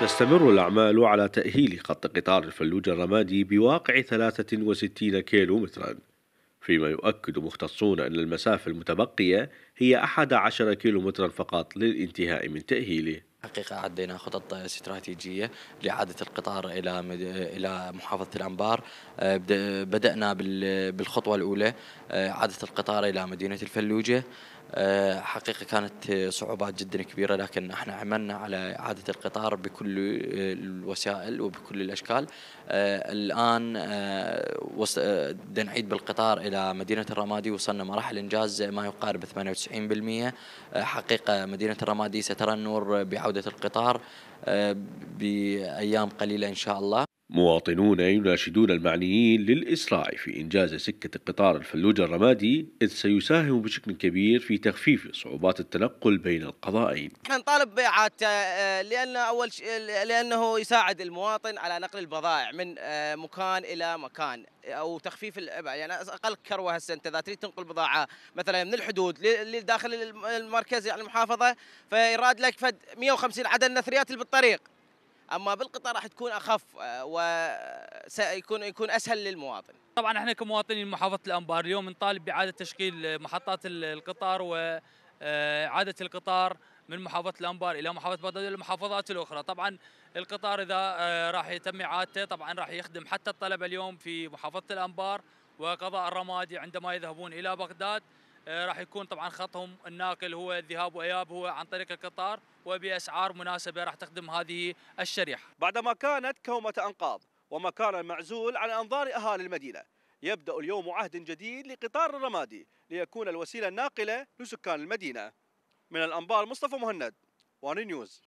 تستمر الأعمال على تأهيل خط قطار الفلوجة الرمادي بواقع 63 كيلو مترا فيما يؤكد مختصون أن المسافة المتبقية هي 11 كيلو مترا فقط للانتهاء من تأهيله حقيقة عدينا خطط استراتيجية لإعادة القطار إلى إلى محافظة الأنبار آه، بدأنا بالخطوة الأولى آه، إعادة القطار إلى مدينة الفلوجة آه، حقيقة كانت صعوبات جدا كبيرة لكن احنا عملنا على إعادة القطار بكل آه، الوسائل وبكل الأشكال آه، الآن نعيد بالقطار إلى مدينة الرمادي وصلنا مراحل إنجاز ما يقارب 98% حقيقة مدينة الرمادي سترى النور بعودة القطار بأيام قليلة إن شاء الله مواطنون يناشدون المعنيين للإسراع في إنجاز سكة قطار الفلوجة الرمادي إذ سيساهم بشكل كبير في تخفيف صعوبات التنقل بين القضائين نطالب بإعادته آه، آه، لأن أول ش... لأنه يساعد المواطن على نقل البضائع من آه، مكان إلى مكان أو تخفيف الابع يعني أقل كروة هسه أنت إذا تريد تنقل بضاعة مثلا من الحدود لداخل المركز يعني المحافظة فيراد لك فد 150 عدد نثريات بالطريق اما بالقطار راح تكون اخف آه، وسيكون يكون اسهل للمواطن طبعا احنا كمواطنين محافظه الانبار اليوم نطالب باعاده تشكيل محطات القطار واعاده آه، القطار من محافظه الانبار الى محافظه بغداد والمحافظات الاخرى طبعا القطار اذا آه، راح يتم اعادته طبعا راح يخدم حتى الطلبه اليوم في محافظه الانبار وقضاء الرمادي عندما يذهبون الى بغداد آه، راح يكون طبعا خطهم الناقل هو الذهاب واياب هو عن طريق القطار وباسعار مناسبه راح تخدم هذه الشريحه. بعدما كانت كومه انقاض ومكان معزول عن انظار اهالي المدينه، يبدا اليوم عهد جديد لقطار الرمادي ليكون الوسيله الناقله لسكان المدينه. من الانبار مصطفى مهند وان نيوز.